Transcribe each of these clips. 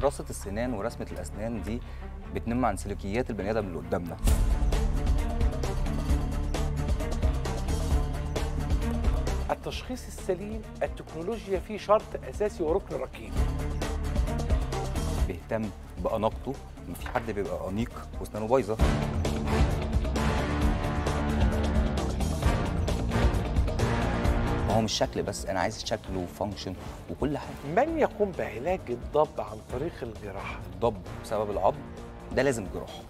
دراسه السنان ورسمه الاسنان دي بتنم عن سلوكيات البني ادم اللي قدامنا التشخيص السليم التكنولوجيا فيه شرط اساسي وركن ركين بيهتم باناقته ما في حد بيبقى انيق واسنانه بايظه ما هو مش شكل بس انا عايز شكل وفانكشن وكل حاجه من يقوم بعلاج الضب عن طريق الجراحه الضب بسبب العض ده لازم جراحه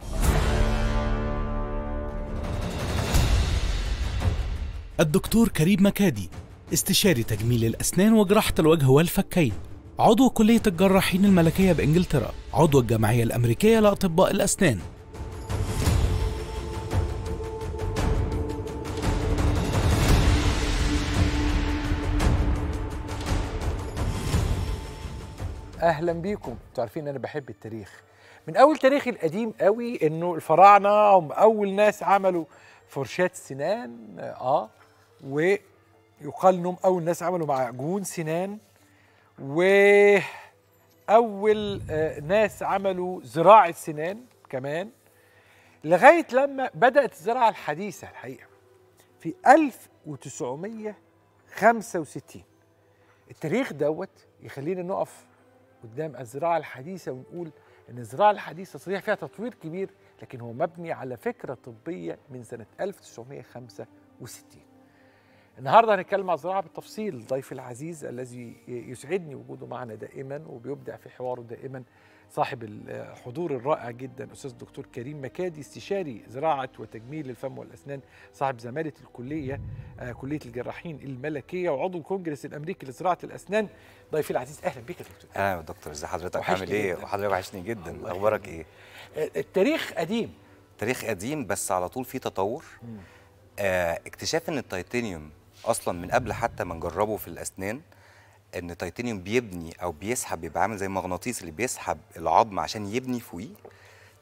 الدكتور كريم مكادي استشاري تجميل الأسنان وجراحة الوجه والفكين عضو كلية الجراحين الملكية بإنجلترا عضو الجمعية الأمريكية لأطباء الأسنان اهلا بيكم تعرفين انا بحب التاريخ من اول تاريخي القديم قوي انه الفراعنه هم اول ناس عملوا فرشاه سنان اه ويقال انهم اول ناس عملوا معجون سنان و اول آه ناس عملوا زراعه سنان كمان لغايه لما بدات الزراعه الحديثه الحقيقه في 1965 التاريخ دوت يخلينا نقف قدام الزراعه الحديثه ونقول ان الزراعه الحديثه صحيح فيها تطوير كبير لكن هو مبني على فكره طبيه من سنه 1965 النهارده هنتكلم عن الزراعه بالتفصيل ضيفي العزيز الذي يسعدني وجوده معنا دائما وبيبدع في حواره دائما صاحب الحضور الرائع جدا استاذ الدكتور كريم مكادي استشاري زراعه وتجميل الفم والاسنان صاحب زماله الكليه آه، كليه الجراحين الملكيه وعضو الكونجرس الامريكي لزراعه الاسنان ضيفي العزيز اهلا بك يا دكتور اهلا يا دكتور ازي حضرتك عامل ايه وحضرتك وحشني جدا اخبارك ايه آه، التاريخ قديم تاريخ قديم بس على طول في تطور آه، اكتشاف ان التيتانيوم اصلا من قبل حتى ما نجربه في الاسنان ان تيتانيوم بيبني او بيسحب بيبقى عامل زي المغناطيس اللي بيسحب العظم عشان يبني فوقيه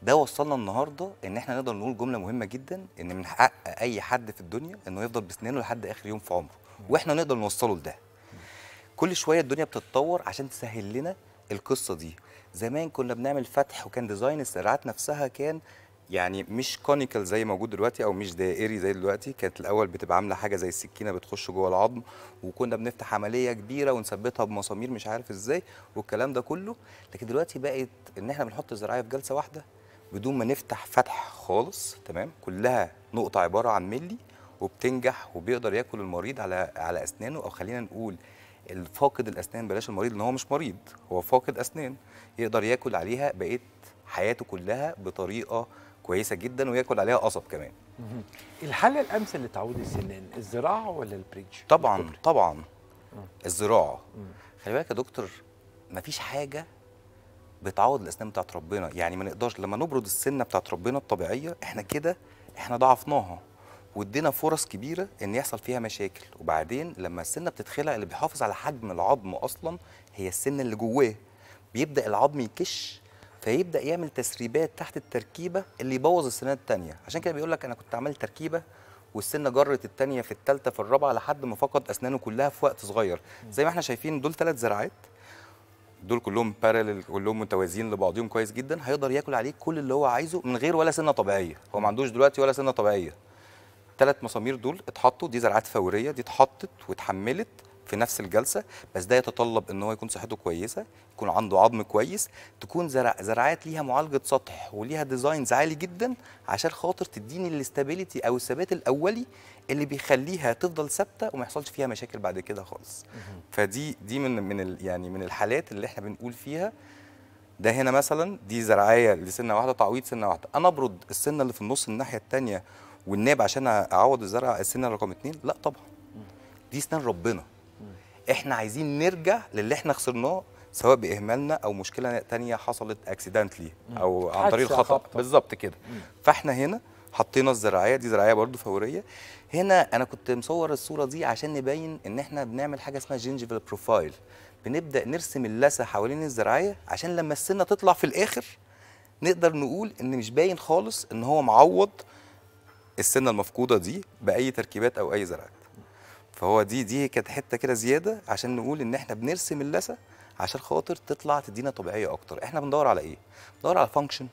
ده وصلنا النهارده ان احنا نقدر نقول جمله مهمه جدا ان من حق اي حد في الدنيا انه يفضل بسنانه لحد اخر يوم في عمره واحنا نقدر نوصله لده كل شويه الدنيا بتتطور عشان تسهل لنا القصه دي زمان كنا بنعمل فتح وكان ديزاين السرعات نفسها كان يعني مش كونيكال زي موجود دلوقتي او مش دائري زي دلوقتي كانت الاول بتبقى عامله حاجه زي السكينه بتخش جوه العظم وكنا بنفتح عمليه كبيره ونثبتها بمسامير مش عارف ازاي والكلام ده كله لكن دلوقتي بقت ان احنا بنحط الزراعيه في جلسه واحده بدون ما نفتح فتح خالص تمام كلها نقطه عباره عن ملي وبتنجح وبيقدر ياكل المريض على على اسنانه او خلينا نقول الفاقد الاسنان بلاش المريض ان هو مش مريض هو فاقد اسنان يقدر ياكل عليها بقيه حياته كلها بطريقه كويسه جدا وياكل عليها قصب كمان الحل الامثل لتعويض السنان الزراعه ولا البريدج طبعا الكبر. طبعا الزراعه خلي بالك يا دكتور مفيش حاجه بتعوض الاسنان بتاعت ربنا يعني ما نقدرش لما نبرد السنه بتاعت ربنا الطبيعيه احنا كده احنا ضعفناها وادينا فرص كبيره ان يحصل فيها مشاكل وبعدين لما السنه بتتخلع اللي بيحافظ على حجم العظم اصلا هي السنه اللي جواه بيبدا العظم يكش فيبدا يعمل تسريبات تحت التركيبه اللي يبوظ السنه الثانيه عشان كده بيقول لك انا كنت عملت تركيبه والسنه جرت الثانيه في الثالثه في الرابعه لحد ما فقد اسنانه كلها في وقت صغير زي ما احنا شايفين دول ثلاث زراعات دول كلهم بارلل كلهم متوازيين لبعضهم كويس جدا هيقدر ياكل عليه كل اللي هو عايزه من غير ولا سنه طبيعيه هو ما عندوش دلوقتي ولا سنه طبيعيه ثلاث مسامير دول اتحطوا دي زرعات فوريه دي اتحطت واتحملت في نفس الجلسه بس ده يتطلب ان هو يكون صحته كويسه يكون عنده عظم كويس تكون زرع زراعات ليها معالجه سطح وليها ديزاينز عالي جدا عشان خاطر تديني الاستابيليتي او الثبات الاولي اللي بيخليها تفضل ثابته وما يحصلش فيها مشاكل بعد كده خالص فدي دي من من يعني من الحالات اللي احنا بنقول فيها ده هنا مثلا دي زرعايه لسنه واحده تعويض سنه واحده انا ابرد السنه اللي في النص الناحيه الثانيه والناب عشان اعوض الزرع السنه رقم اثنين لا طبعا دي اسنان ربنا احنا عايزين نرجع للي احنا خسرناه سواء باهمالنا او مشكله تانية حصلت اكسيدنتلي او عن طريق الخطا بالظبط كده فاحنا هنا حطينا الزراعيه دي زراعيه برضو فوريه هنا انا كنت مصور الصوره دي عشان نبين ان احنا بنعمل حاجه اسمها جينجفل بروفايل بنبدا نرسم اللثه حوالين الزراعيه عشان لما السنه تطلع في الاخر نقدر نقول ان مش باين خالص ان هو معوض السنه المفقوده دي باي تركيبات او اي زراعه فهو دي دي كانت حته كده زياده عشان نقول ان احنا بنرسم اللثه عشان خاطر تطلع تدينا طبيعيه اكتر احنا بندور على ايه بندور على فانكشن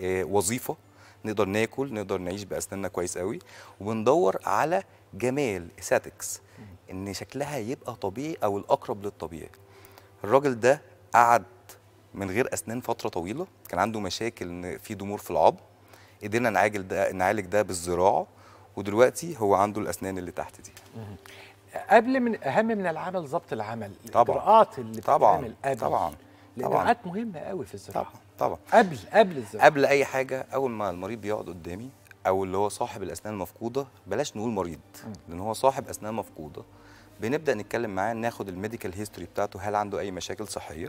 إيه وظيفه نقدر ناكل نقدر نعيش باسناننا كويس قوي وبندور على جمال استاتكس ان شكلها يبقى طبيعي او الاقرب للطبيعي الراجل ده قعد من غير اسنان فتره طويله كان عنده مشاكل ان في ضمور في العظم قدرنا نعالج ده نعالج ده بالزراعه ودلوقتي هو عنده الاسنان اللي تحت دي قبل من اهم من العمل ضبط العمل طبعا الاجراءات اللي بتتعمل قبل طبعا الاجراءات مهمه قوي في الزراعه طبعا طبعا قبل قبل الزراعه قبل اي حاجه اول ما المريض بيقعد قدامي او اللي هو صاحب الاسنان المفقوده بلاش نقول مريض لان هو صاحب اسنان مفقوده بنبدا نتكلم معاه ناخد الميديكال هيستوري بتاعته هل عنده اي مشاكل صحيه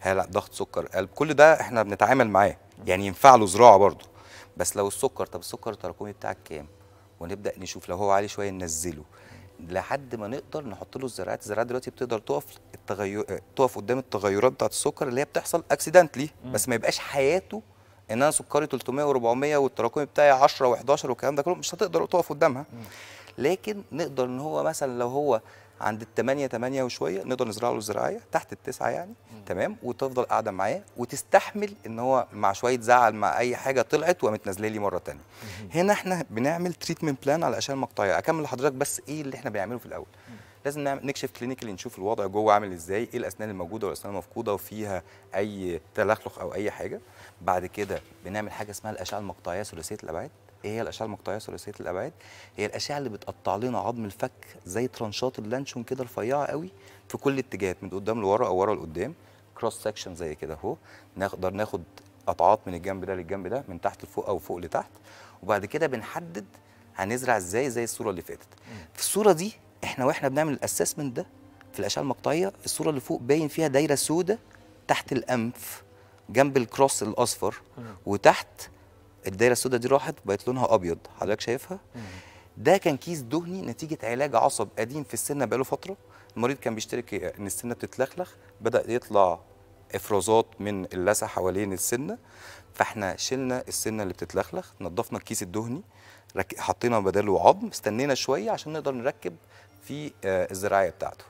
هل ضغط سكر قلب كل ده احنا بنتعامل معاه يعني ينفع له زراعه برضه بس لو السكر طب السكر التراكمي بتاعك كام ونبدا نشوف لو هو عالي شويه ننزله لحد ما نقدر نحط له الزراعات الزراعات دلوقتي بتقدر تقف التغير تقف قدام التغيرات بتاعت السكر اللي هي بتحصل اكسيدنتلي بس ما يبقاش حياته ان انا سكري 300 و400 والتراكمي بتاعي 10 و11 والكلام ده كله مش هتقدر تقف قدامها لكن نقدر ان هو مثلا لو هو عند ال 8 8 وشويه نقدر نزرع له زراعيه تحت التسعه يعني مم. تمام وتفضل قاعده معاه وتستحمل ان هو مع شويه زعل مع اي حاجه طلعت وقامت نازله لي مره ثانيه هنا احنا بنعمل تريتمنت بلان على الاشعه المقطعيه اكمل لحضرتك بس ايه اللي احنا بنعمله في الاول مم. لازم نعمل نكشف كلينيكالي نشوف الوضع جوه عامل ازاي ايه الاسنان الموجوده والاسنان المفقوده وفيها اي تلخلخ او اي حاجه بعد كده بنعمل حاجه اسمها الاشعه المقطعيه ثلاثيه الابعاد ايه هي الاشعه المقطعيه ثلاثيه الابعاد هي الاشعه اللي بتقطع لنا عظم الفك زي ترانشات اللانشون كده رفيعه قوي في كل اتجاهات من قدام لورا او ورا لقدام كروس سكشن زي كده اهو نقدر ناخد قطعات من الجنب ده للجنب ده من تحت لفوق او فوق لتحت وبعد كده بنحدد هنزرع ازاي زي الصوره اللي فاتت في الصوره دي احنا واحنا بنعمل الاسسمنت ده في الاشعه المقطعيه الصوره اللي فوق باين فيها دايره سوداء تحت الانف جنب الكروس الاصفر وتحت الدايره السوداء دي راحت بقت لونها ابيض حضرتك شايفها ده كان كيس دهني نتيجه علاج عصب قديم في السنه بقاله فتره المريض كان بيشترك إيه؟ ان السنه بتتلخلخ بدا يطلع افرازات من اللثه حوالين السنه فاحنا شلنا السنه اللي بتتلخلخ نظفنا الكيس الدهني حطينا بداله عظم استنينا شويه عشان نقدر نركب في آه، الزراعيه بتاعته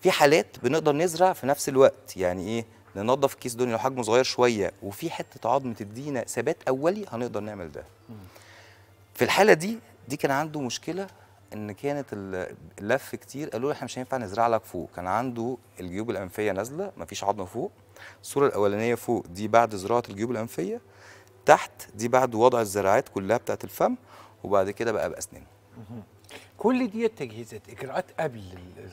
في حالات بنقدر نزرع في نفس الوقت يعني ايه ننظف الكيس دوني لو حجمه صغير شويه وفي حته عظم تدينا ثبات اولي هنقدر نعمل ده في الحاله دي دي كان عنده مشكله ان كانت اللف كتير قالوا له احنا مش هينفع نزرع لك فوق كان عنده الجيوب الانفيه نازله مفيش عظم فوق الصوره الاولانيه فوق دي بعد زراعه الجيوب الانفيه تحت دي بعد وضع الزراعات كلها بتاعت الفم وبعد كده بقى باسنانه كل دي تجهيزات اجراءات قبل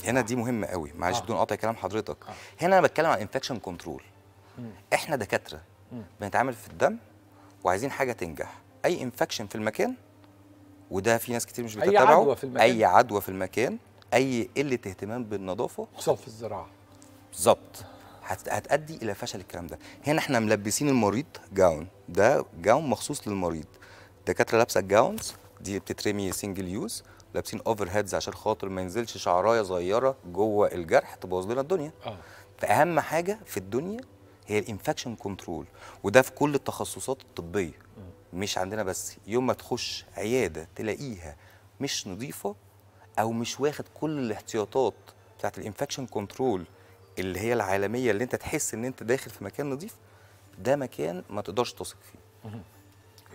هنا دي مهمه قوي معلش آه. بدون قطع كلام حضرتك آه. هنا انا بتكلم عن انفكشن كنترول احنا دكاتره بنتعامل في الدم وعايزين حاجه تنجح اي انفكشن في المكان وده في ناس كتير مش بتتابعه اي عدوى في المكان اي عدوى في المكان اي قله اهتمام بالنظافه خصوصا في الزراعه بالظبط هتؤدي الى فشل الكلام ده هنا احنا ملبسين المريض جاون ده جاون مخصوص للمريض دكاتره لابسه الجاونز دي بتترمي سنجل يوز لابسين اوفر هيدز عشان خاطر ما ينزلش شعرايه صغيره جوه الجرح تبوظ لنا الدنيا آه. فاهم حاجه في الدنيا هي الانفكشن كنترول وده في كل التخصصات الطبيه آه. مش عندنا بس يوم ما تخش عياده تلاقيها مش نظيفه او مش واخد كل الاحتياطات بتاعت الانفكشن كنترول اللي هي العالميه اللي انت تحس ان انت داخل في مكان نظيف ده مكان ما تقدرش تثق فيه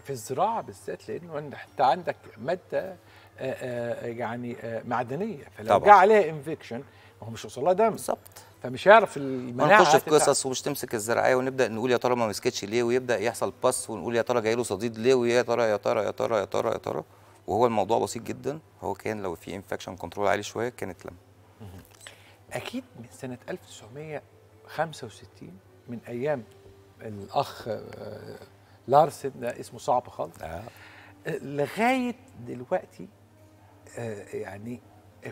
في الزراعه بالذات لانه انت عندك ماده آه، آه، يعني آه، معدنيه فلو جاء جه عليها انفكشن ما هو مش وصلها لها دم بالظبط فمش هيعرف المناعه نخش في قصص ومش تمسك الزراعيه ونبدا نقول يا ترى ما مسكتش ليه ويبدا يحصل باس ونقول يا ترى جاي له صديد ليه ويا ترى يا ترى يا ترى يا ترى يا ترى وهو الموضوع بسيط جدا هو كان لو في انفكشن كنترول عالي شويه كانت لم اكيد من سنه 1965 من ايام الاخ لارسن اسمه صعب خالص آه. لغايه دلوقتي آه، يعني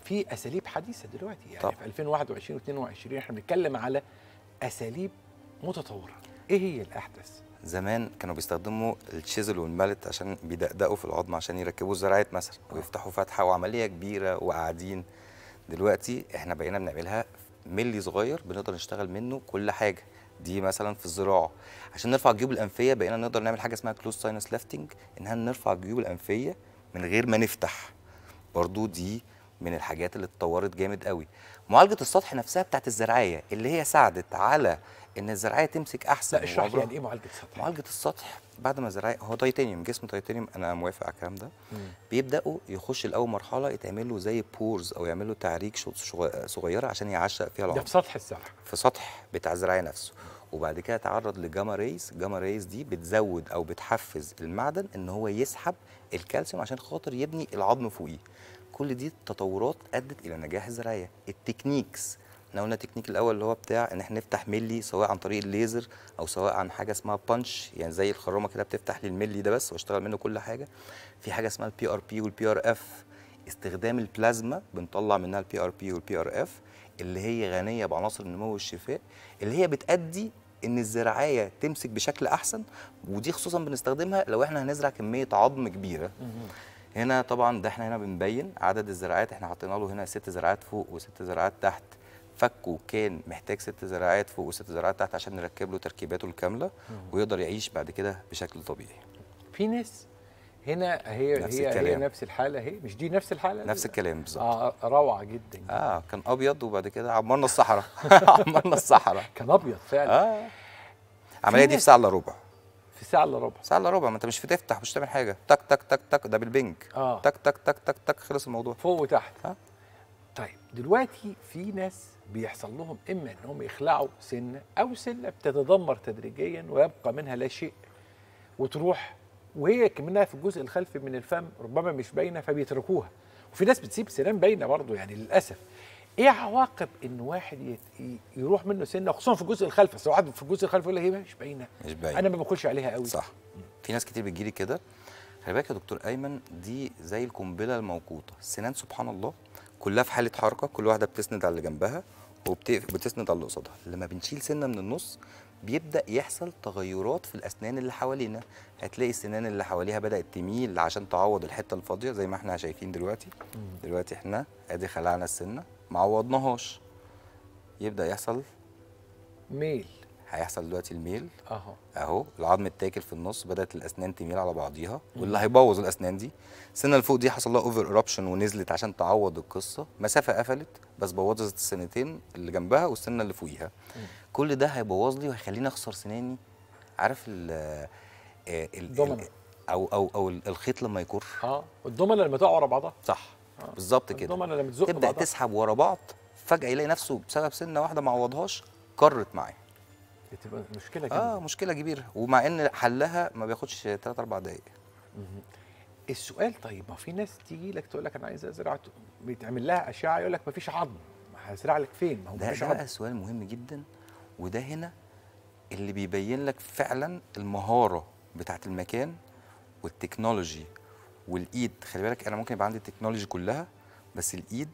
في اساليب حديثه دلوقتي يعني طب. في 2021 و22 احنا بنتكلم على اساليب متطوره ايه هي الاحدث زمان كانوا بيستخدموا الشيزل والمالت عشان بيدقدقوا في العظم عشان يركبوا الزراعات مثلا آه. ويفتحوا فتحه وعمليه كبيره وقاعدين دلوقتي احنا بقينا بنعملها ملي صغير بنقدر نشتغل منه كل حاجه دي مثلا في الزراعه عشان نرفع الجيوب الانفيه بقينا نقدر نعمل حاجه اسمها كلوز ساينس ليفتنج انها نرفع الجيوب الانفيه من غير ما نفتح برضو دي من الحاجات اللي اتطورت جامد قوي معالجه السطح نفسها بتاعت الزراعيه اللي هي ساعدت على ان الزراعيه تمسك احسن لا اشرح لي يعني ايه معالجه السطح يعني؟ معالجه السطح بعد ما الزراعيه هو تيتانيوم جسم تيتانيوم انا موافق على الكلام ده بيبداوا يخش الاول مرحله يتعمل له زي بورز او يعمل له تعريج صغيره عشان يعشق فيها العمر ده في سطح الزرع في سطح بتاع الزراعيه نفسه وبعد كده تعرض لجاما ريز جاما ريز دي بتزود او بتحفز المعدن ان هو يسحب الكالسيوم عشان خاطر يبني العظم فوقيه كل دي تطورات ادت الى نجاح الزراعيه التكنيكس احنا قلنا التكنيك الاول اللي هو بتاع ان احنا نفتح ملي سواء عن طريق الليزر او سواء عن حاجه اسمها بانش يعني زي الخرومه كده بتفتح لي الملي ده بس واشتغل منه كل حاجه في حاجه اسمها البي ار بي والبي ار اف استخدام البلازما بنطلع منها البي ار بي والبي ار اف اللي هي غنيه بعناصر النمو والشفاء اللي هي بتادي ان الزراعيه تمسك بشكل احسن ودي خصوصا بنستخدمها لو احنا هنزرع كميه عظم كبيره هنا طبعا ده احنا هنا بنبين عدد الزراعات احنا حطينا له هنا ست زراعات فوق وست زراعات تحت فكه كان محتاج ست زراعات فوق وست زراعات تحت عشان نركب له تركيباته الكامله ويقدر يعيش بعد كده بشكل طبيعي في ناس هنا هي نفس هي, الكلام. هي نفس الحاله اهي مش دي نفس الحاله نفس الكلام بالظبط آه،, اه روعه جدا اه كان ابيض وبعد كده عمرنا الصحراء عمرنا الصحراء كان ابيض فعلا اه العمليه دي في ساعه الا ربع في ساعه الا ربع ساعه الا ربع ما انت مش بتفتح مش بتعمل حاجه تك تك تك تك ده بالبنج اه تك تك تك تك تك خلص الموضوع فوق وتحت ها طيب دلوقتي في ناس بيحصل لهم اما انهم يخلعوا سنه او سنه بتتدمر تدريجيا ويبقى منها لا شيء وتروح وهي كمنها في الجزء الخلفي من الفم ربما مش باينه فبيتركوها وفي ناس بتسيب سنان باينه برضه يعني للاسف ايه عواقب ان واحد يروح منه سنه خصوصا في الجزء الخلفي بس واحد في الجزء الخلفي يقول لك هي إيه، مش باينه مش باينه انا ما باخدش عليها قوي صح في ناس كتير بتجيلي كده خلي بالك يا دكتور ايمن دي زي القنبله الموقوته السنان سبحان الله كلها في حاله حركه كل واحده بتسند على اللي جنبها وبتسند على اللي قصادها لما بنشيل سنه من النص بيبدا يحصل تغيرات في الاسنان اللي حوالينا هتلاقي السنان اللي حواليها بدات تميل عشان تعوض الحته الفاضيه زي ما احنا شايفين دلوقتي دلوقتي احنا ادي خلعنا السنه ما عوضناهاش يبدا يحصل ميل هيحصل دلوقتي الميل اهو اهو العظم اتاكل في النص بدات الاسنان تميل على بعضيها واللي هيبوظ الاسنان دي السنه اللي فوق دي حصل لها اوفر اوبشن ونزلت عشان تعوض القصه مسافه قفلت بس بوظت السنتين اللي جنبها والسنه اللي فوقيها كل ده هيبوظ لي وهيخليني اخسر سناني عارف ال آه، او او او الخيط لما يكر اه الضمنه لما تقع ورا بعضها صح آه. بالظبط كده الضمنه لما تزق تبدا بعضها. تسحب ورا بعض فجاه يلاقي نفسه بسبب سنه واحده ما عوضهاش كرت معاه بتبقى مشكله كبيره اه مشكله كبيره ومع ان حلها ما بياخدش 3 4 دقائق السؤال طيب ما في ناس تيجي لك تقول لك انا عايز ازرع بيتعمل لها اشعه يقول لك ما فيش عظم هزرع لك فين ما هو ده ده بقى سؤال مهم جدا وده هنا اللي بيبين لك فعلا المهاره بتاعه المكان والتكنولوجي والايد خلي بالك انا ممكن يبقى عندي التكنولوجي كلها بس الايد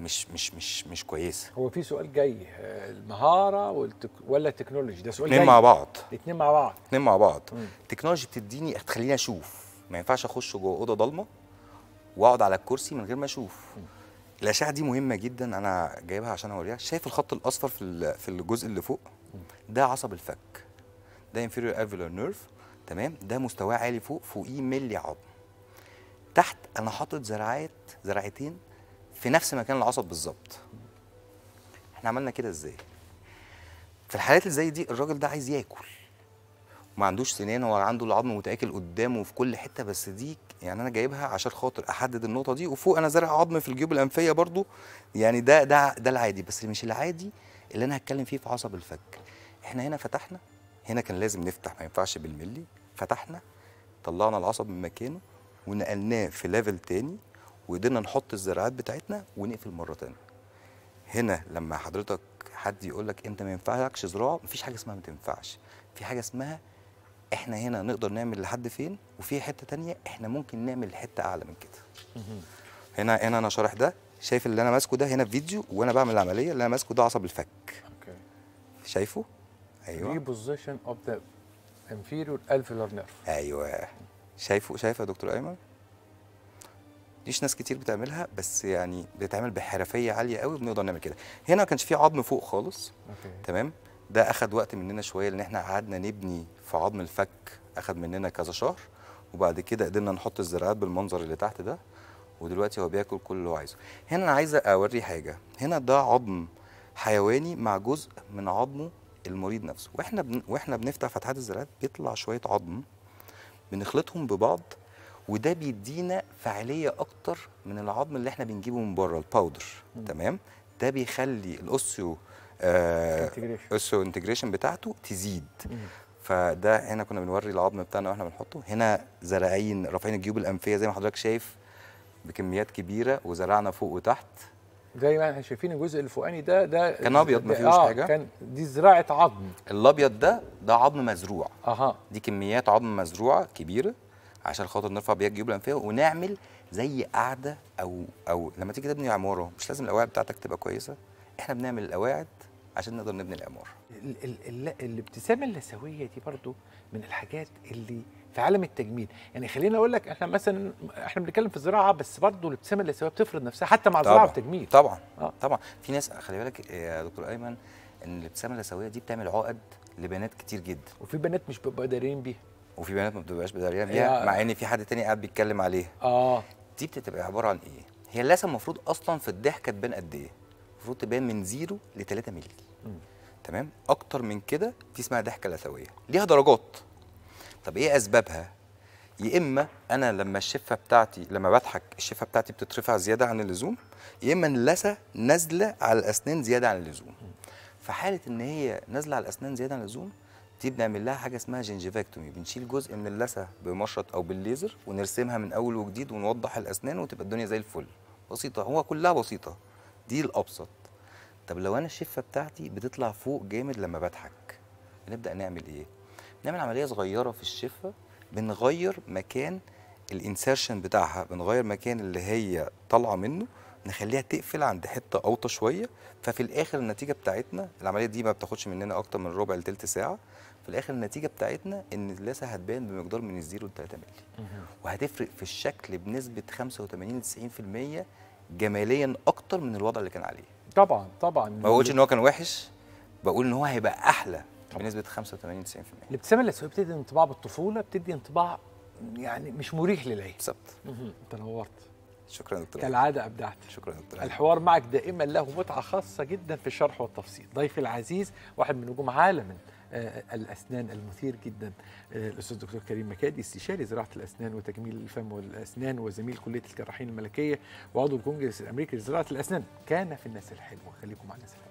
مش مش مش مش كويسه هو في سؤال جاي آه، المهاره والتك... ولا التكنولوجي ده سؤال اتنين جاي. مع بعض اتنين مع بعض اتنين مع بعض مم. التكنولوجي بتديني تخليني اشوف ما ينفعش اخش جوه اوضه ضلمه واقعد على الكرسي من غير ما اشوف الاشعه دي مهمه جدا انا جايبها عشان اوريها شايف الخط الاصفر في في الجزء اللي فوق ده عصب الفك ده inferior alveolar نيرف تمام ده مستواه عالي فوق فوقيه ملي عظم تحت انا حاطط زراعات زراعتين في نفس مكان العصب بالظبط احنا عملنا كده ازاي في الحالات اللي زي دي الراجل ده عايز ياكل وما عندوش سنان هو عنده العظم متاكل قدامه في كل حته بس دي يعني انا جايبها عشان خاطر احدد النقطه دي وفوق انا زارع عظم في الجيوب الانفيه برضو يعني ده ده ده العادي بس مش العادي اللي انا هتكلم فيه في عصب الفك احنا هنا فتحنا هنا كان لازم نفتح ما ينفعش بالملي فتحنا طلعنا العصب من مكانه ونقلناه في ليفل تاني وقدرنا نحط الزراعات بتاعتنا ونقفل مره ثانيه هنا لما حضرتك حد يقول لك انت ما ينفعكش زراعه مفيش حاجه اسمها ما تنفعش في حاجه اسمها احنا هنا نقدر نعمل لحد فين وفي حته تانية احنا ممكن نعمل حته اعلى من كده هنا هنا انا شارح ده شايف اللي انا ماسكه ده هنا في فيديو وانا بعمل العمليه اللي انا ماسكه ده عصب الفك اوكي شايفه ايوه ريبوزيشن اوف ذا انفيريور الفيلر نيرف ايوه شايفه شايفه يا دكتور ايمن ديش ناس كتير بتعملها بس يعني بتتعمل بحرفيه عاليه قوي بنقدر نعمل كده هنا ما كانش في عظم فوق خالص أوكي. تمام ده اخد وقت مننا شويه لان احنا قعدنا نبني في عظم الفك اخد مننا كذا شهر وبعد كده قدرنا نحط الزراعات بالمنظر اللي تحت ده ودلوقتي هو بياكل كل اللي هو عايزه هنا انا عايز اوري حاجه هنا ده عظم حيواني مع جزء من عظمه المريض نفسه واحنا بن... واحنا بنفتح فتحات الزراعات بيطلع شويه عظم بنخلطهم ببعض وده بيدينا فعاليه اكتر من العظم اللي احنا بنجيبه من بره الباودر مم. تمام ده بيخلي الاوسيو آه اوسيو انتجريشن بتاعته تزيد مم. فده هنا كنا بنوري العظم بتاعنا واحنا بنحطه هنا زرعين رافعين الجيوب الانفيه زي ما حضرتك شايف بكميات كبيره وزرعنا فوق وتحت زي ما احنا شايفين الجزء الفوقاني ده ده كان ابيض ما فيهوش آه حاجه كان دي زراعه عظم الابيض ده ده عظم مزروع اها دي كميات عظم مزروعه كبيره عشان خاطر نرفع بيها الجيوب الانفيه ونعمل زي قاعده او او لما تيجي تبني عماره مش لازم القواعد بتاعتك تبقى كويسه احنا بنعمل القواعد عشان نقدر نبني العماره الابتسامه اللثويه دي برضو من الحاجات اللي في عالم التجميل يعني خلينا اقول لك احنا مثلا احنا بنتكلم في الزراعه بس برضو الابتسامه اللثويه بتفرض نفسها حتى مع الزراعه والتجميل طبعا آه. طبعا في ناس خلي بالك يا دكتور ايمن ان الابتسامه اللثويه دي بتعمل عقد لبنات كتير جدا وفي بنات مش بيبقوا قادرين بيها وفي بنات ما بتبقاش بداريه بيها مع ان في حد تاني قاعد بيتكلم عليها اه دي بتبقى عباره عن ايه؟ هي اللثه المفروض اصلا في الضحكه تبان قد ايه؟ المفروض تبان من زيرو ل 3 مللي تمام؟ اكتر من كده دي اسمها ضحكه لثويه ليها درجات طب ايه اسبابها؟ يا اما انا لما الشفه بتاعتي لما بضحك الشفه بتاعتي بتترفع زياده عن اللزوم يا اما اللثه نازله على الاسنان زياده عن اللزوم في حاله ان هي نازله على الاسنان زياده عن اللزوم دي بنعمل لها حاجه اسمها جنجيفاكتومي بنشيل جزء من اللثه بمشرط او بالليزر ونرسمها من اول وجديد ونوضح الاسنان وتبقى الدنيا زي الفل بسيطه هو كلها بسيطه دي الابسط طب لو انا الشفه بتاعتي بتطلع فوق جامد لما بضحك بنبدا نعمل ايه نعمل عمليه صغيره في الشفه بنغير مكان الانسيرشن بتاعها بنغير مكان اللي هي طالعه منه نخليها تقفل عند حته اوطى شويه ففي الاخر النتيجه بتاعتنا العمليه دي ما بتاخدش مننا اكتر من ربع لثلث ساعه في الاخر النتيجه بتاعتنا ان اللثه هتبان بمقدار من الزيرو ل 3 مللي وهتفرق في الشكل بنسبه 85 ل 90% جماليا اكتر من الوضع اللي كان عليه طبعا طبعا ما بقولش ان هو كان وحش بقول ان هو هيبقى احلى طبعا. بنسبه 85 90% الابتسامه الاسيويه بتدي انطباع بالطفوله بتدي انطباع يعني مش مريح للعين بالظبط انت نورت شكرا دكتور كالعاده ابدعت شكرا دكتور الحوار معك دائما له متعه خاصه جدا في الشرح والتفصيل ضيفي العزيز واحد من نجوم عالم آه، آه، الاسنان المثير جدا آه، الاستاذ دكتور كريم مكادي استشاري زراعه الاسنان وتجميل الفم والاسنان وزميل كليه الجراحين الملكيه وعضو الكونجرس الامريكي لزراعه الاسنان كان في الناس الحلوه خليكم مع الناس الحلوه